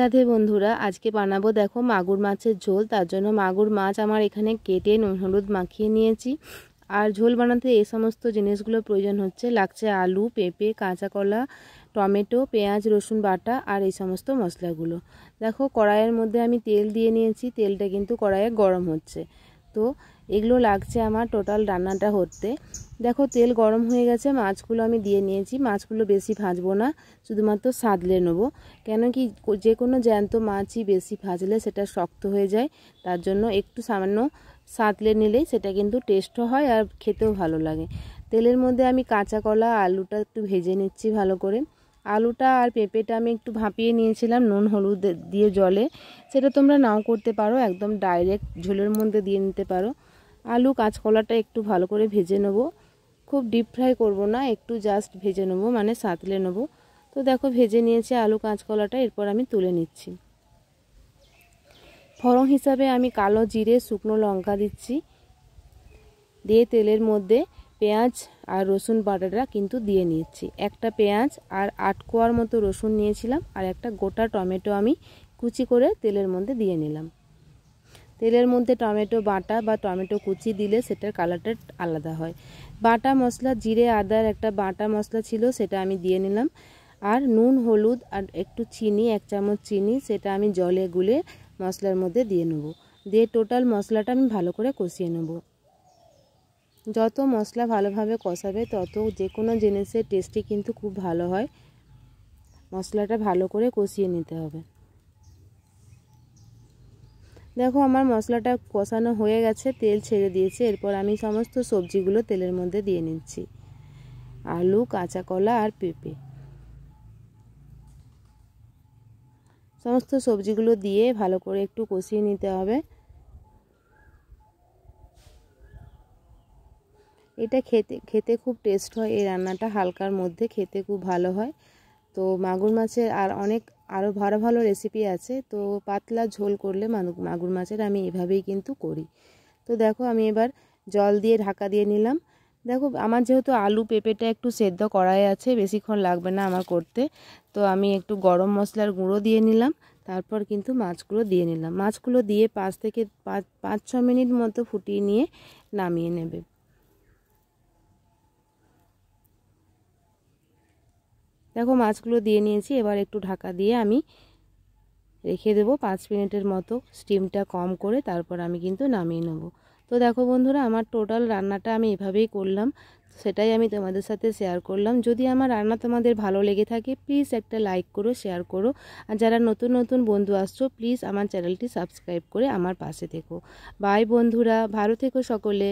রাধে বন্ধুরা আজকে বানাবো দেখো মাগুর মাছের ঝোল তার জন্য মাগুর মাছ আমার এখানে কেটে নুন হলুদ মাখিয়ে নিয়েছি আর ঝোল বানাতে এই সমস্ত জিনিসগুলো প্রয়োজন হচ্ছে লাগছে আলু পেঁপে কাঁচা কলা টমেটো পেঁয়াজ রসুন বাটা আর এই সমস্ত মশলাগুলো দেখো কড়াইয়ের মধ্যে আমি তেল দিয়ে নিয়েছি তেলটা কিন্তু কড়াইয়ে গরম হচ্ছে তো এগুলো লাগছে আমার টোটাল রান্নাটা হতে দেখো তেল গরম হয়ে গেছে মাছগুলো আমি দিয়ে নিয়েছি মাছগুলো বেশি ভাজবো না শুধুমাত্র সাদলে নেবো কেন কি যে কোনো জ্যান্ত মাছই বেশি ভাজলে সেটা শক্ত হয়ে যায় তার জন্য একটু সামান্য সাঁতলে নিলেই সেটা কিন্তু টেস্টও হয় আর খেতেও ভালো লাগে তেলের মধ্যে আমি কাঁচা কলা আলুটা একটু ভেজে নিচ্ছি ভালো করে আলুটা আর পেঁপেটা আমি একটু ভাপিয়ে নিয়েছিলাম নুন হলুদ দিয়ে জলে সেটা তোমরা নাও করতে পারো একদম ডাইরেক্ট ঝোলের মধ্যে দিয়ে নিতে পারো আলু কাঁচকলাটা একটু ভালো করে ভেজে নেবো খুব ডিপ ফ্রাই করব না একটু জাস্ট ভেজে নেবো মানে সাঁতলে নেবো তো দেখো ভেজে নিয়েছে আলু কাঁচকলাটা এরপর আমি তুলে নিচ্ছি ফরং হিসাবে আমি কালো জিরে শুকনো লঙ্কা দিচ্ছি দিয়ে তেলের মধ্যে পেঁয়াজ আর রসুন বাটাটা কিন্তু দিয়ে নিয়েছি একটা পেঁয়াজ আর আট কোয়ার মতো রসুন নিয়েছিলাম আর একটা গোটা টমেটো আমি কুচি করে তেলের মধ্যে দিয়ে নিলাম তেলের মধ্যে টমেটো বাটা বা টমেটো কুচি দিলে সেটার কালারটা আলাদা হয় বাটা মশলা জিরে আদার একটা বাটা মশলা ছিল সেটা আমি দিয়ে নিলাম আর নুন হলুদ আর একটু চিনি এক চামচ চিনি সেটা আমি জলে গুলে মশলার মধ্যে দিয়ে নেব দিয়ে টোটাল মশলাটা আমি ভালো করে কষিয়ে নেবো যত মশলা ভালোভাবে কষাবে তত যে কোনো জিনিসের টেস্টই কিন্তু খুব ভালো হয় মশলাটা ভালো করে কষিয়ে নিতে হবে দেখো আমার মশলাটা কষানো হয়ে গেছে তেল ছেড়ে দিয়েছে এরপর আমি সমস্ত সবজিগুলো তেলের মধ্যে দিয়ে নিচ্ছি আলু কাঁচা কলা আর পেঁপে সমস্ত সবজিগুলো দিয়ে ভালো করে একটু কষিয়ে নিতে হবে এটা খেতে খেতে খুব টেস্ট হয় এই রান্নাটা হালকার মধ্যে খেতে খুব ভালো হয় তো মাগুর মাছের আর অনেক আরও ভালো ভালো রেসিপি আছে তো পাতলা ঝোল করলে মাগুর মাছের আমি এভাবেই কিন্তু করি তো দেখো আমি এবার জল দিয়ে ঢাকা দিয়ে নিলাম দেখো আমার যেহেতু আলু পেঁপেটা একটু সেদ্ধ করাই আছে বেশিক্ষণ লাগবে না আমার করতে তো আমি একটু গরম মশলার গুঁড়ো দিয়ে নিলাম তারপর কিন্তু মাছগুলো দিয়ে নিলাম মাছগুলো দিয়ে পাঁচ থেকে পাঁচ পাঁচ ছ মিনিট মতো ফুটিয়ে নিয়ে নামিয়ে নেবে দেখো মাছগুলো দিয়ে নিয়েছি এবার একটু ঢাকা দিয়ে আমি রেখে দেবো পাঁচ মিনিটের মতো স্টিমটা কম করে তারপর আমি কিন্তু নামিয়ে নেব তো দেখো বন্ধুরা আমার টোটাল রান্নাটা আমি এভাবেই করলাম সেটাই আমি তোমাদের সাথে শেয়ার করলাম যদি আমার রান্না তোমাদের ভালো লেগে থাকে প্লিজ একটা লাইক করো শেয়ার করো আর যারা নতুন নতুন বন্ধু আসছো প্লিজ আমার চ্যানেলটি সাবস্ক্রাইব করে আমার পাশে থেকো বাই বন্ধুরা ভালো থেকো সকলে